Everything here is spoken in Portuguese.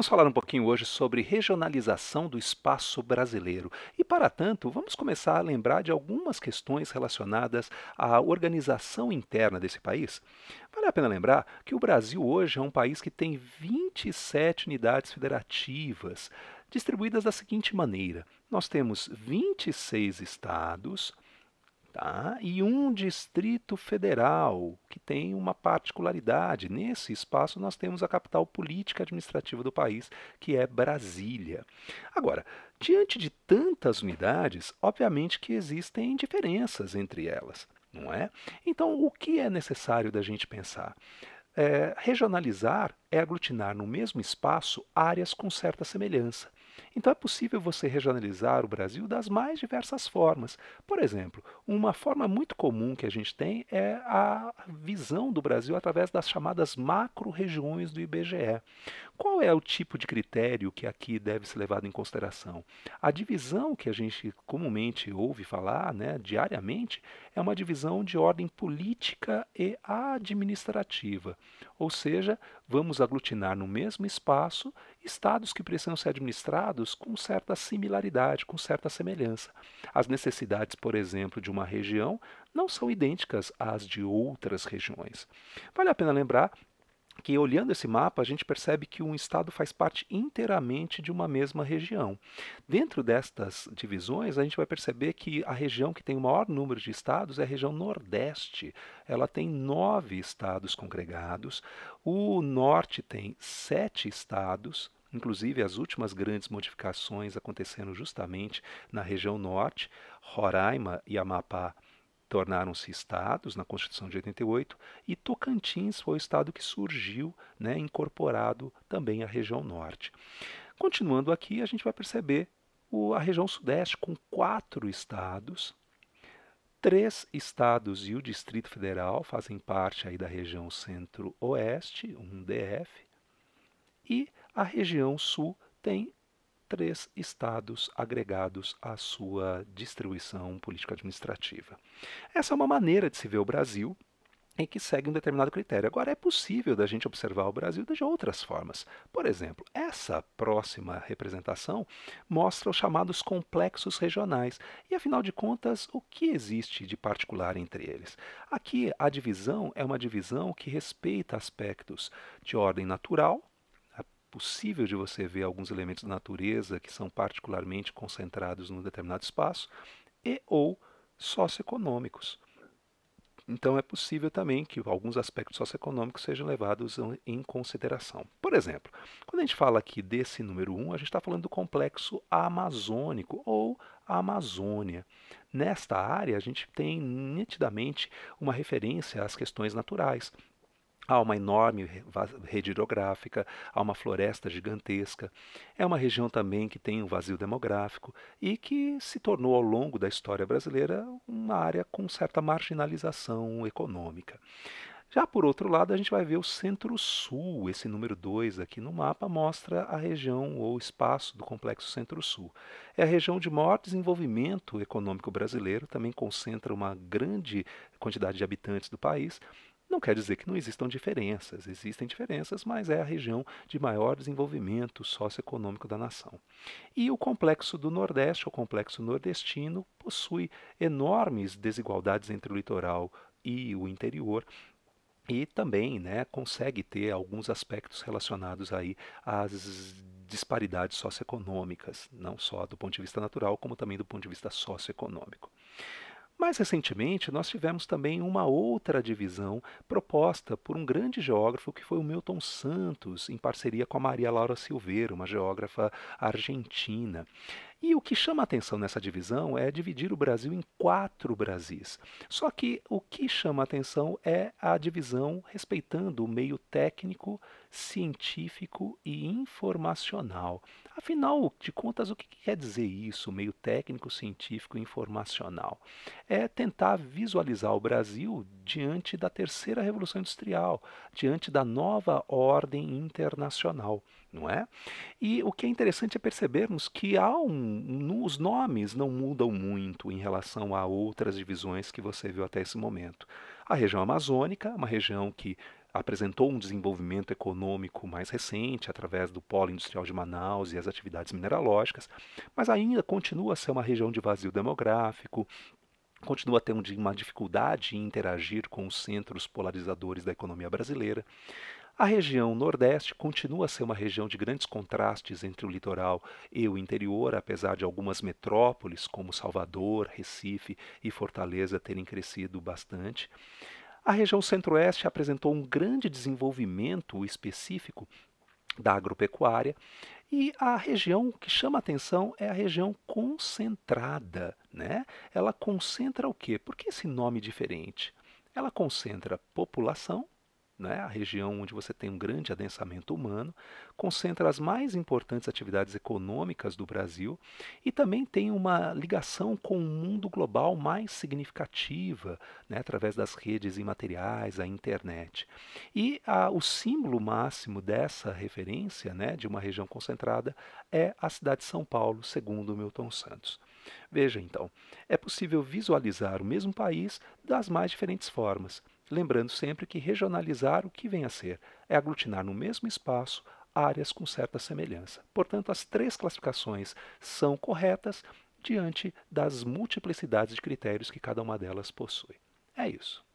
Vamos falar um pouquinho hoje sobre regionalização do espaço brasileiro e, para tanto, vamos começar a lembrar de algumas questões relacionadas à organização interna desse país. Vale a pena lembrar que o Brasil hoje é um país que tem 27 unidades federativas, distribuídas da seguinte maneira: nós temos 26 estados, tá? e um distrito federal, que tem uma particularidade. Nesse espaço, nós temos a capital política administrativa do país, que é Brasília. Agora, diante de tantas unidades, obviamente que existem diferenças entre elas, não é? Então, o que é necessário da gente pensar? É, regionalizar é aglutinar no mesmo espaço áreas com certa semelhança. Então é possível você regionalizar o Brasil das mais diversas formas. Por exemplo, uma forma muito comum que a gente tem é a visão do Brasil através das chamadas macro-regiões do IBGE. Qual é o tipo de critério que aqui deve ser levado em consideração? A divisão que a gente comumente ouve falar né, diariamente é uma divisão de ordem política e administrativa, ou seja, vamos aglutinar no mesmo espaço estados que precisam ser administrados com certa similaridade, com certa semelhança. As necessidades, por exemplo, de uma região não são idênticas às de outras regiões. Vale a pena lembrar que olhando esse mapa a gente percebe que um estado faz parte inteiramente de uma mesma região. Dentro destas divisões, a gente vai perceber que a região que tem o maior número de estados é a região Nordeste. Ela tem nove estados congregados, o Norte tem sete estados, Inclusive, as últimas grandes modificações aconteceram justamente na região norte, Roraima e Amapá tornaram-se estados na Constituição de 88 e Tocantins foi o estado que surgiu, né, incorporado também à região norte. Continuando aqui, a gente vai perceber o, a região sudeste com quatro estados. Três estados e o Distrito Federal fazem parte aí da região centro-oeste, um DF, e a região sul tem três estados agregados à sua distribuição político-administrativa. Essa é uma maneira de se ver o Brasil em que segue um determinado critério. Agora, é possível da gente observar o Brasil de outras formas. Por exemplo, essa próxima representação mostra os chamados complexos regionais. E, afinal de contas, o que existe de particular entre eles? Aqui, a divisão é uma divisão que respeita aspectos de ordem natural, possível de você ver alguns elementos da natureza que são particularmente concentrados num determinado espaço e ou socioeconômicos. Então é possível também que alguns aspectos socioeconômicos sejam levados em consideração. Por exemplo, quando a gente fala aqui desse número 1, um, a gente está falando do complexo amazônico ou Amazônia. Nesta área, a gente tem nitidamente uma referência às questões naturais, Há uma enorme rede hidrográfica, há uma floresta gigantesca. É uma região também que tem um vazio demográfico e que se tornou, ao longo da história brasileira, uma área com certa marginalização econômica. Já por outro lado, a gente vai ver o centro-sul, esse número 2 aqui no mapa mostra a região ou espaço do complexo centro-sul. É a região de maior desenvolvimento econômico brasileiro, também concentra uma grande quantidade de habitantes do país não quer dizer que não existam diferenças, existem diferenças, mas é a região de maior desenvolvimento socioeconômico da nação. E o complexo do Nordeste, o complexo nordestino, possui enormes desigualdades entre o litoral e o interior, e também né, consegue ter alguns aspectos relacionados aí às disparidades socioeconômicas, não só do ponto de vista natural, como também do ponto de vista socioeconômico. Mais recentemente, nós tivemos também uma outra divisão proposta por um grande geógrafo que foi o Milton Santos, em parceria com a Maria Laura Silveira, uma geógrafa argentina. E o que chama atenção nessa divisão é dividir o Brasil em quatro Brasis. Só que o que chama atenção é a divisão respeitando o meio técnico, científico e informacional. Afinal de contas, o que quer dizer isso, meio técnico, científico e informacional? É tentar visualizar o Brasil diante da terceira revolução industrial, diante da nova ordem internacional, não é? E o que é interessante é percebermos que há um, os nomes não mudam muito em relação a outras divisões que você viu até esse momento. A região amazônica, uma região que apresentou um desenvolvimento econômico mais recente através do polo industrial de Manaus e as atividades mineralógicas, mas ainda continua a ser uma região de vazio demográfico, continua tendo uma dificuldade em interagir com os centros polarizadores da economia brasileira. A região Nordeste continua a ser uma região de grandes contrastes entre o litoral e o interior, apesar de algumas metrópoles como Salvador, Recife e Fortaleza terem crescido bastante. A região Centro-Oeste apresentou um grande desenvolvimento específico da agropecuária. E a região que chama atenção é a região concentrada, né? Ela concentra o quê? Por que esse nome diferente? Ela concentra população né, a região onde você tem um grande adensamento humano, concentra as mais importantes atividades econômicas do Brasil e também tem uma ligação com o mundo global mais significativa, né, através das redes imateriais, a internet. E a, o símbolo máximo dessa referência, né, de uma região concentrada, é a cidade de São Paulo, segundo Milton Santos. Veja então, é possível visualizar o mesmo país das mais diferentes formas lembrando sempre que regionalizar o que vem a ser é aglutinar no mesmo espaço áreas com certa semelhança. Portanto, as três classificações são corretas diante das multiplicidades de critérios que cada uma delas possui. É isso.